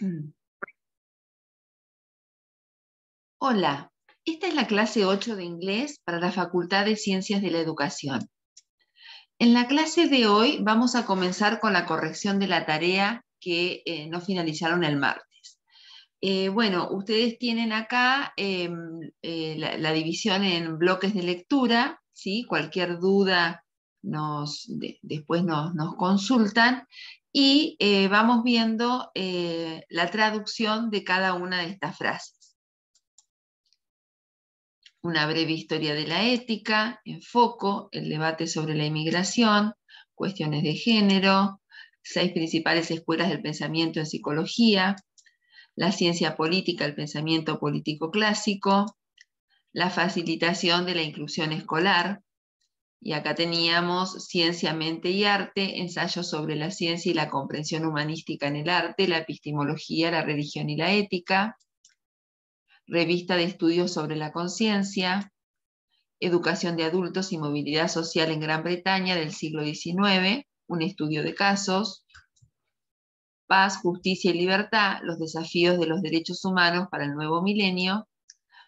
Mm. Hola, esta es la clase 8 de inglés para la Facultad de Ciencias de la Educación. En la clase de hoy vamos a comenzar con la corrección de la tarea que eh, nos no finalizaron el martes. Eh, bueno, ustedes tienen acá em, eh, la, división en bloques de lectura, cualquier duda nos, después nos consultan y eh, vamos viendo eh, la traducción de cada una de estas frases. Una breve historia de la ética, enfoco, el debate sobre la inmigración, cuestiones de género, seis principales escuelas del pensamiento en psicología, la ciencia política, el pensamiento político clásico, la facilitación de la inclusión escolar, y acá teníamos Ciencia, Mente y Arte, ensayos sobre la ciencia y la comprensión humanística en el arte, la epistemología, la religión y la ética, revista de estudios sobre la conciencia, educación de adultos y movilidad social en Gran Bretaña del siglo XIX, un estudio de casos, paz, justicia y libertad, los desafíos de los derechos humanos para el nuevo milenio,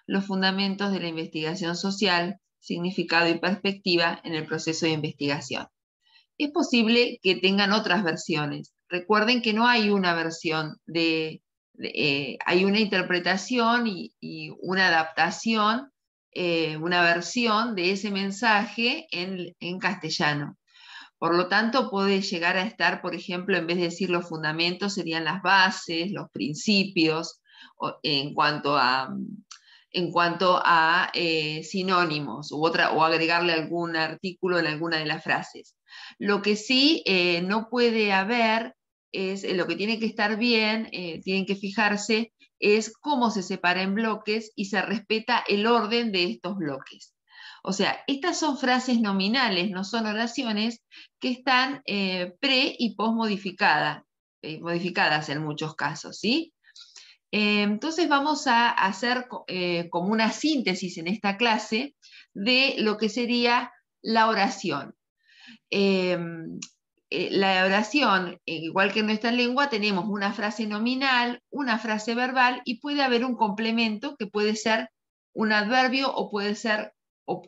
los fundamentos de la investigación social, significado y perspectiva en el proceso de investigación. Es posible que tengan otras versiones. Recuerden que no hay una versión de, eh, hay una interpretación y, una adaptación, eh, una versión de ese mensaje en castellano. Por lo tanto, puede llegar a estar, por ejemplo, en vez de decir los fundamentos, serían las bases, los principios, en cuanto a, en cuanto a eh, sinónimos otra, o agregarle algún artículo en alguna de las frases. Lo que sí eh, no puede haber es eh, lo que tiene que estar bien, tienen que fijarse, es cómo se separa en bloques y se respeta el orden de estos bloques. O sea, estas son frases nominales, no son oraciones que están pre y post modificadas, modificadas en muchos casos, ¿sí? Eh, entonces vamos a hacer eh, como una síntesis en esta clase de lo que sería la oración. Eh, la oración, igual que en nuestra lengua, tenemos una frase nominal, una frase verbal y puede haber un complemento que puede ser un adverbio o puede ser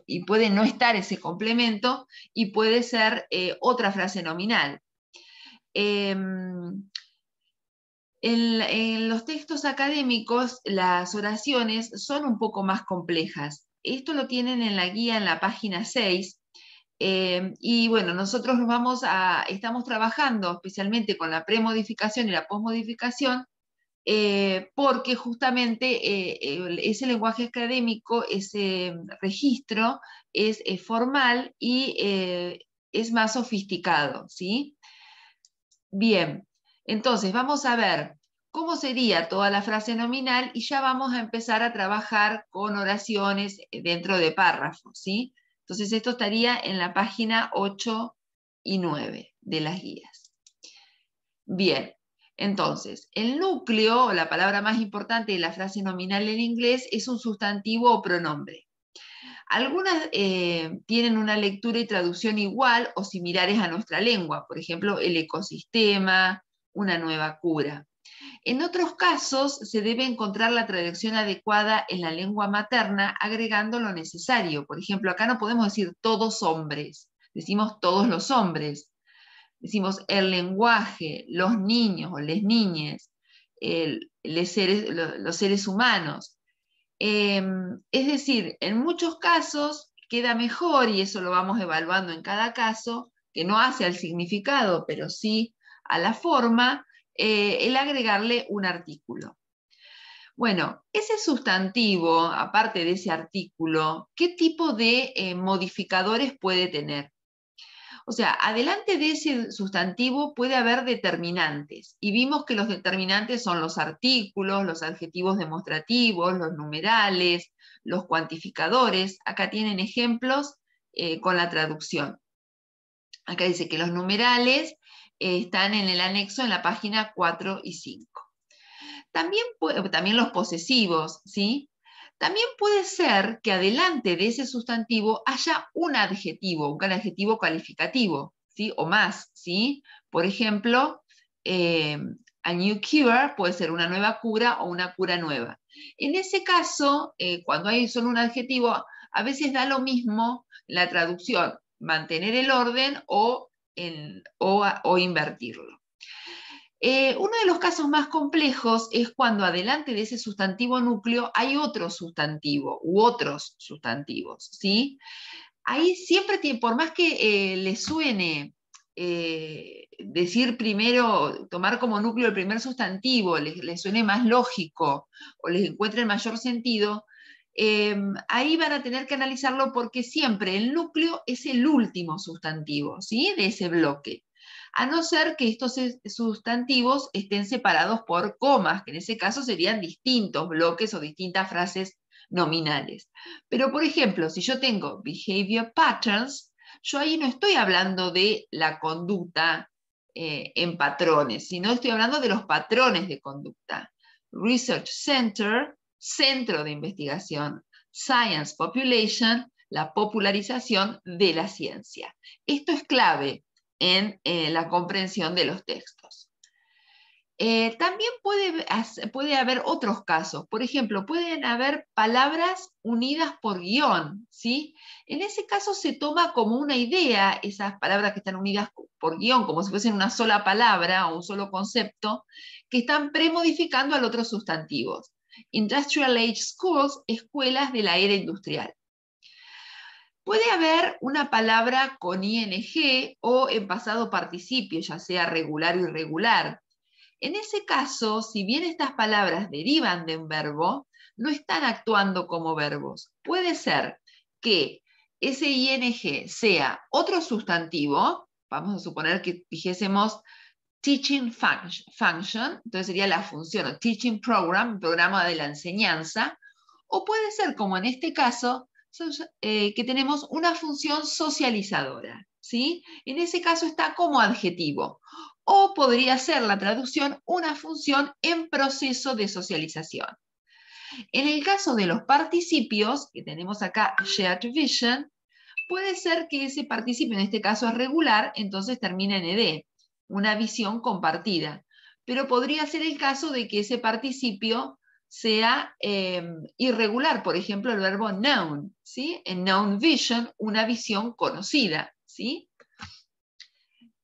y puede no estar ese complemento y puede ser otra frase nominal. En, los textos académicos las oraciones son un poco más complejas. Esto lo tienen en la guía en la página 6. Eh, y bueno, nosotros estamos trabajando especialmente con la premodificación y la posmodificación, eh, porque justamente eh, ese lenguaje académico, ese registro es, formal y es más sofisticado, ¿sí? Bien, entonces, vamos a ver cómo sería toda la frase nominal y ya vamos a empezar a trabajar con oraciones eh, dentro de párrafos, ¿sí? Entonces, esto estaría en la página 8 y 9 de las guías. Bien, entonces, el núcleo, la palabra más importante de la frase nominal en inglés, es un sustantivo o pronombre. Algunas eh, tienen una lectura y traducción igual o similares a nuestra lengua, por ejemplo, el ecosistema, una nueva cura. En otros casos, se debe encontrar la traducción adecuada en la lengua materna agregando lo necesario. Por ejemplo, acá no podemos decir todos hombres, decimos todos los hombres. Decimos el lenguaje, los niños o les niñas, los seres humanos. Em, es decir, en muchos casos queda mejor, y eso lo vamos evaluando en cada caso, que no hace al significado, pero sí a la forma eh, el agregarle un artículo. Bueno, ese sustantivo, aparte de ese artículo, ¿qué tipo de eh, modificadores puede tener? O sea, adelante de ese sustantivo puede haber determinantes. Y vimos que los determinantes son los artículos, los adjetivos demostrativos, los numerales, los cuantificadores. Acá tienen ejemplos eh, con la traducción. Acá dice que los numerales eh, están en el anexo en la página 4 y 5. También, eh, también los posesivos, ¿sí? También puede ser que adelante de ese sustantivo haya un adjetivo, un adjetivo calificativo, ¿sí? O más, ¿sí? Por ejemplo, eh, a new cure puede ser una nueva cura o una cura nueva. En ese caso, cuando hay solo un adjetivo, a veces da lo mismo la traducción, mantener el orden o o, invertirlo. Eh, uno de los casos más complejos es cuando adelante de ese sustantivo núcleo hay otro sustantivo u otros sustantivos. ¿sí? Ahí siempre, por más que eh, les suene eh, decir primero, tomar como núcleo el primer sustantivo, le les suene más lógico o les encuentre el mayor sentido, Em, ahí van a tener que analizarlo porque siempre el núcleo es el último sustantivo ¿sí? de ese bloque. A no ser que estos sustantivos estén separados por comas, que en ese caso serían distintos bloques o distintas frases nominales. Pero, por ejemplo, si yo tengo behavior patterns, yo ahí no estoy hablando de la conducta eh, en patrones, sino estoy hablando de los patrones de conducta. Research Center Centro de Investigación Science Population, la popularización de la ciencia. Esto es clave en eh, la comprensión de los textos. Eh, también puede, haber otros casos. Por ejemplo, pueden haber palabras unidas por guión. ¿sí? En ese caso se toma como una idea esas palabras que están unidas por guión, como si fuesen una sola palabra o un solo concepto, que están premodificando al otro sustantivo. Industrial Age Schools, escuelas de la era industrial. Puede haber una palabra con ing o en pasado participio, ya sea regular o irregular. En ese caso, si bien estas palabras derivan de un verbo, no están actuando como verbos. Puede ser que ese ing sea otro sustantivo, vamos a suponer que dijésemos teaching function, entonces sería la función, o teaching program, programa de la enseñanza, o puede ser, como en este caso, eh, que tenemos una función socializadora. ¿sí? En ese caso está como adjetivo. O podría ser la traducción una función en proceso de socialización. En el caso de los participios, que tenemos acá shared vision, puede ser que ese participio, en este caso es regular, entonces termina en ed una visión compartida. Pero podría ser el caso de que ese participio sea eh, irregular, por ejemplo, el verbo known, ¿sí? En known vision, una visión conocida, ¿sí?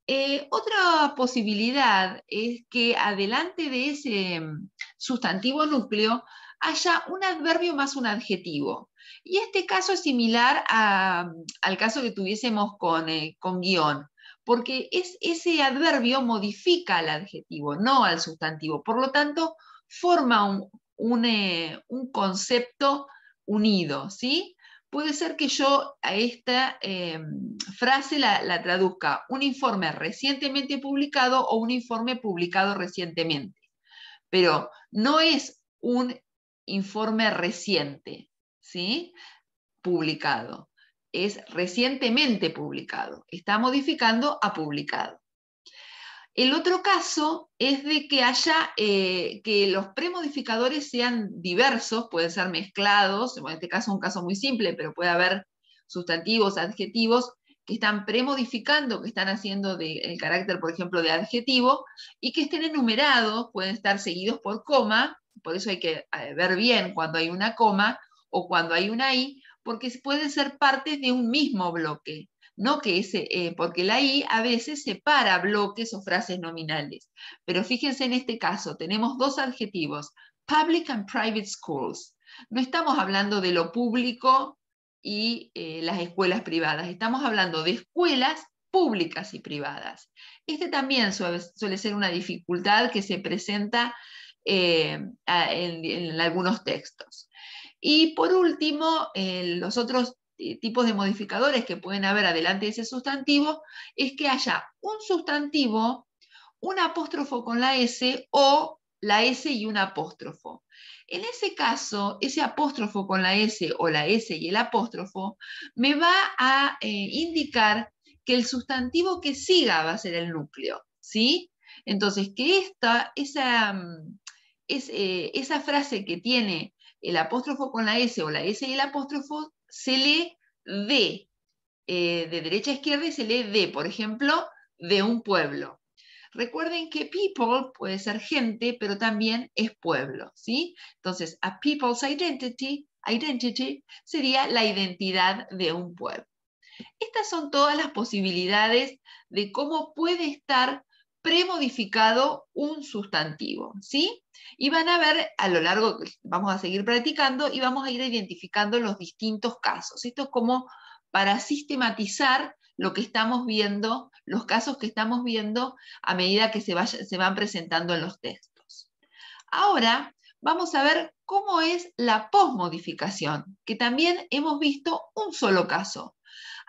Eh, otra posibilidad es que adelante de ese mm, sustantivo núcleo haya un adverbio más un adjetivo. Y este caso es similar mm, al caso que tuviésemos con, eh, con guión porque ese adverbio modifica al adjetivo, no al sustantivo. Por lo tanto, forma un, eh, concepto unido, Puede ser que yo a esta eh, frase la, la traduzca un informe recientemente publicado o un informe publicado recientemente, pero no es un informe reciente, ¿sí? Publicado es recientemente publicado, está modificando a publicado. El otro caso es de que haya eh, que los premodificadores sean diversos, pueden ser mezclados, en este caso es un caso muy simple, pero puede haber sustantivos, adjetivos que están premodificando, que están haciendo de, el carácter, por ejemplo, de adjetivo, y que estén enumerados, pueden estar seguidos por coma, por eso hay que eh, ver bien cuando hay una coma o cuando hay una i, porque pueden ser parte de un mismo bloque, que eh, porque la I a veces separa bloques o frases nominales. Pero fíjense en este caso, tenemos dos adjetivos, public and private schools. No estamos hablando de lo público y eh, las escuelas privadas, estamos hablando de escuelas públicas y privadas. Este también suele, ser una dificultad que se presenta eh, en algunos textos. Y por último, los otros eh, tipos de modificadores que pueden haber adelante de ese sustantivo es que haya un sustantivo, un apóstrofo con la S o la S y un apóstrofo. En ese caso, ese apóstrofo con la S o la S y el apóstrofo me va a eh, indicar que el sustantivo que siga va a ser el núcleo, ¿sí? Entonces, que esta, esa, mm, es, eh, esa frase que tiene el apóstrofo con la S o la S y el apóstrofo se lee de, eh, de derecha a izquierda y se lee de, por ejemplo, de un pueblo. Recuerden que people puede ser gente, pero también es pueblo, ¿sí? Entonces, a people's identity, identity sería la identidad de un pueblo. Estas son todas las posibilidades de cómo puede estar premodificado un sustantivo, ¿sí? Y van a ver a lo largo, vamos a seguir practicando y vamos a ir identificando los distintos casos. Esto es como para sistematizar lo que estamos viendo, los casos que estamos viendo a medida que se, se van presentando en los textos. Ahora vamos a ver cómo es la posmodificación, que también hemos visto un solo caso.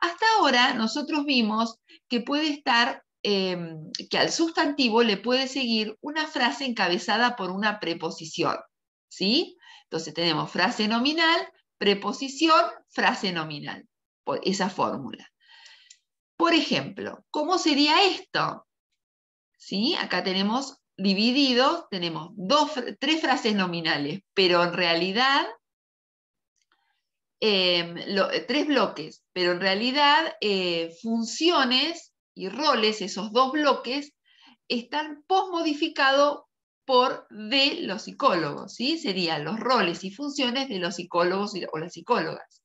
Hasta ahora nosotros vimos que puede estar Em, que al sustantivo le puede seguir una frase encabezada por una preposición. ¿sí? Entonces tenemos frase nominal, preposición, frase nominal, por esa fórmula. Por ejemplo, ¿cómo sería esto? ¿Sí? Acá tenemos divididos, tenemos dos, tres frases nominales, pero en realidad em, eh, tres bloques, pero en realidad eh, funciones y roles, esos dos bloques, están posmodificados por de los psicólogos, ¿sí? Serían los roles y funciones de los psicólogos o las psicólogas.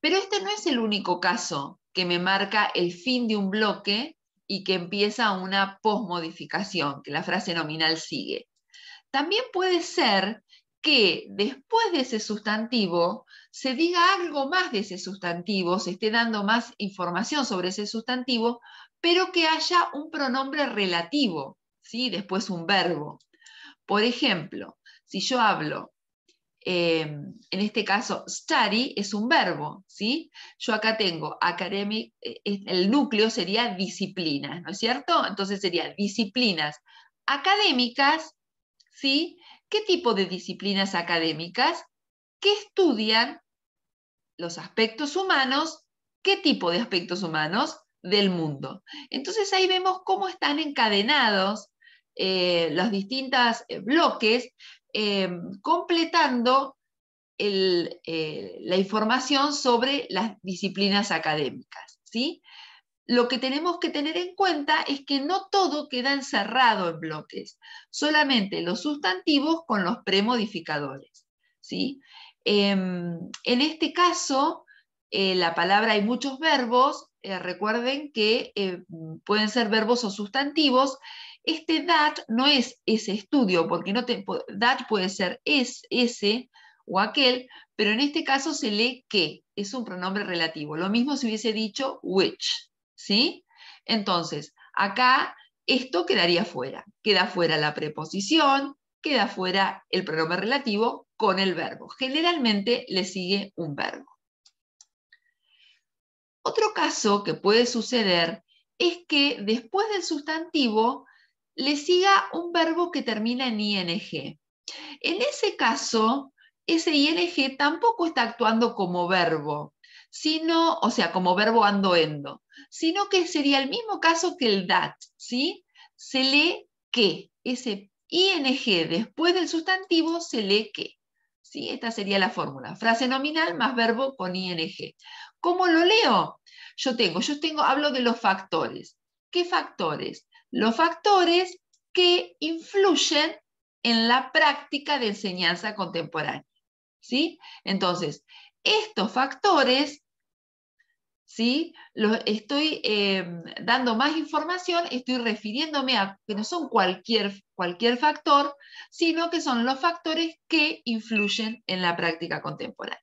Pero este no es el único caso que me marca el fin de un bloque y que empieza una posmodificación, que la frase nominal sigue. También puede ser que después de ese sustantivo se diga algo más de ese sustantivo, se esté dando más información sobre ese sustantivo, pero que haya un pronombre relativo, ¿sí? después un verbo. Por ejemplo, si yo hablo, em, en este caso, study es un verbo, ¿sí? Yo acá tengo academic, eh, el núcleo sería disciplinas, ¿no es cierto? Entonces sería disciplinas académicas, ¿sí? qué tipo de disciplinas académicas, que estudian los aspectos humanos, qué tipo de aspectos humanos del mundo. Entonces ahí vemos cómo están encadenados eh, los distintos eh, bloques, em, completando eh, la información sobre las disciplinas académicas. ¿sí? lo que tenemos que tener en cuenta es que no todo queda encerrado en bloques, solamente los sustantivos con los premodificadores. ¿sí? Em, en este caso, eh, la palabra hay muchos verbos, eh, recuerden que eh, pueden ser verbos o sustantivos. Este that no es ese estudio, porque no that puede ser es, ese o aquel, pero en este caso se lee que, es un pronombre relativo. Lo mismo si hubiese dicho which, ¿sí? Entonces, acá esto quedaría fuera. Queda fuera la preposición, queda fuera el pronombre relativo con el verbo. Generalmente le sigue un verbo. Otro caso que puede suceder es que después del sustantivo le siga un verbo que termina en ing. En ese caso, ese ing tampoco está actuando como verbo, sino, o sea, como verbo andoendo. sino que sería el mismo caso que el dat, ¿sí? Se lee que, ese ing después del sustantivo se lee que. ¿Sí? Esta sería la fórmula. Frase nominal más verbo con ing. ¿Cómo lo leo? Yo tengo, yo tengo, hablo de los factores. ¿Qué factores? Los factores que influyen en la práctica de enseñanza contemporánea. ¿Sí? Entonces, estos factores, ¿sí? Los estoy eh, dando más información, estoy refiriéndome a que no son cualquier, cualquier factor, sino que son los factores que influyen en la práctica contemporánea.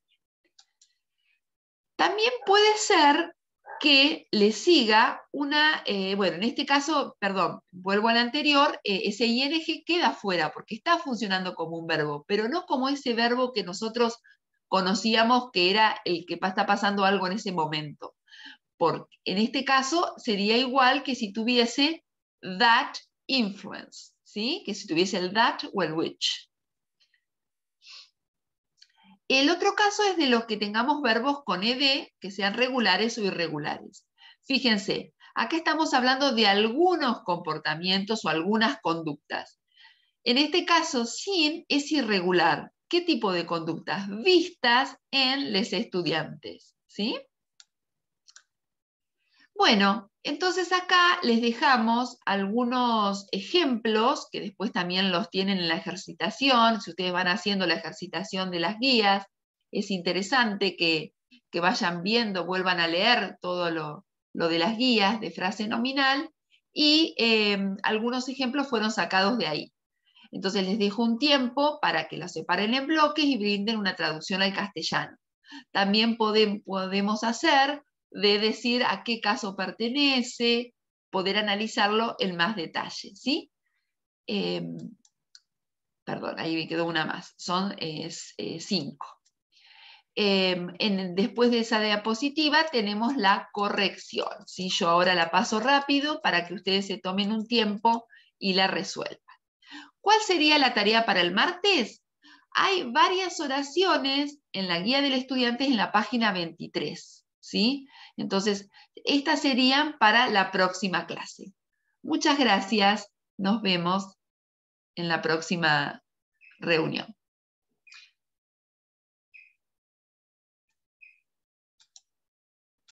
También puede ser que le siga una, eh, bueno, en este caso, perdón, vuelvo al anterior, eh, ese ing queda fuera porque está funcionando como un verbo, pero no como ese verbo que nosotros conocíamos que era el que está pasando algo en ese momento. Porque en este caso sería igual que si tuviese that influence, ¿sí? Que si tuviese el that o el which. El otro caso es de los que tengamos verbos con ed que sean regulares o irregulares. Fíjense, acá estamos hablando de algunos comportamientos o algunas conductas. En este caso, sin es irregular, qué tipo de conductas vistas en los estudiantes. ¿sí? Bueno, entonces acá les dejamos algunos ejemplos que después también los tienen en la ejercitación. Si ustedes van haciendo la ejercitación de las guías, es interesante que, que vayan viendo, vuelvan a leer todo lo, de las guías de frase nominal y eh, algunos ejemplos fueron sacados de ahí. Entonces les dejo un tiempo para que lo separen en bloques y brinden una traducción al castellano. También podemos hacer de decir a qué caso pertenece, poder analizarlo en más detalle. ¿sí? Em, perdón, ahí me quedó una más, son eh, cinco. Em, después de esa diapositiva tenemos la corrección. Si Yo ahora la paso rápido para que ustedes se tomen un tiempo y la resuelvan. ¿Cuál sería la tarea para el martes? Hay varias oraciones en la guía del estudiante en la página 23, ¿sí? Entonces, estas serían para la próxima clase. Muchas gracias. Nos vemos en la próxima reunión.